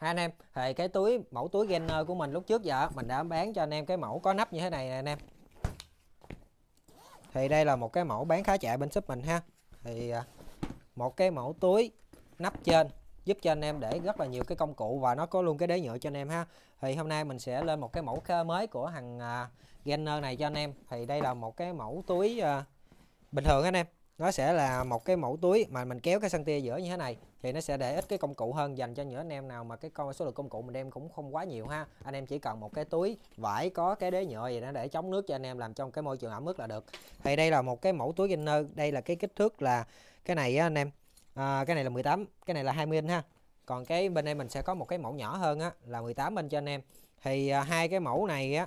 hai anh em thì cái túi mẫu túi gainer của mình lúc trước giờ dạ, mình đã bán cho anh em cái mẫu có nắp như thế này nè anh em thì đây là một cái mẫu bán khá chạy bên shop mình ha thì à, một cái mẫu túi nắp trên giúp cho anh em để rất là nhiều cái công cụ và nó có luôn cái đế nhựa cho anh em ha thì hôm nay mình sẽ lên một cái mẫu mới của thằng uh, Gainer này cho anh em thì đây là một cái mẫu túi à, bình thường anh em nó sẽ là một cái mẫu túi mà mình kéo cái sân tia giữa như thế này thì nó sẽ để ít cái công cụ hơn dành cho những anh em nào mà cái con số lượng công cụ mình đem cũng không quá nhiều ha anh em chỉ cần một cái túi vải có cái đế nhựa gì đó để chống nước cho anh em làm trong cái môi trường ẩm ướt là được thì đây là một cái mẫu túi gainer đây là cái kích thước là cái này á anh em à, cái này là 18 cái này là 20 inch ha còn cái bên đây mình sẽ có một cái mẫu nhỏ hơn á là 18 inch cho anh em thì à, hai cái mẫu này á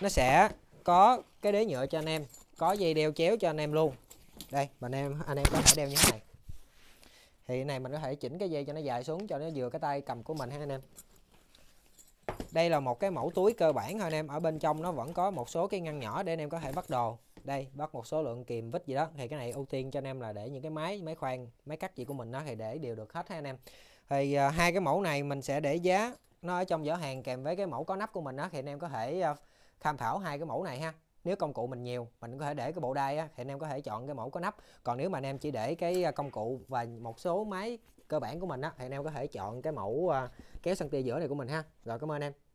nó sẽ có cái đế nhựa cho anh em có dây đeo chéo cho anh em luôn đây anh em anh em có thể đeo như thế này thì cái này mình có thể chỉnh cái dây cho nó dài xuống cho nó vừa cái tay cầm của mình ha anh em đây là một cái mẫu túi cơ bản thôi anh em ở bên trong nó vẫn có một số cái ngăn nhỏ để anh em có thể bắt đồ đây bắt một số lượng kìm vít gì đó thì cái này ưu tiên cho anh em là để những cái máy máy khoan máy cắt gì của mình nó thì để đều được hết ha anh em thì uh, hai cái mẫu này mình sẽ để giá nó ở trong giỏ hàng kèm với cái mẫu có nắp của mình đó thì anh em có thể uh, tham khảo hai cái mẫu này ha nếu công cụ mình nhiều mình có thể để cái bộ đai á, thì anh em có thể chọn cái mẫu có nắp còn nếu mà anh em chỉ để cái à, công cụ và một số máy cơ bản của mình á, thì anh em có thể chọn cái mẫu à, kéo sân tia giữa này của mình ha rồi cảm ơn em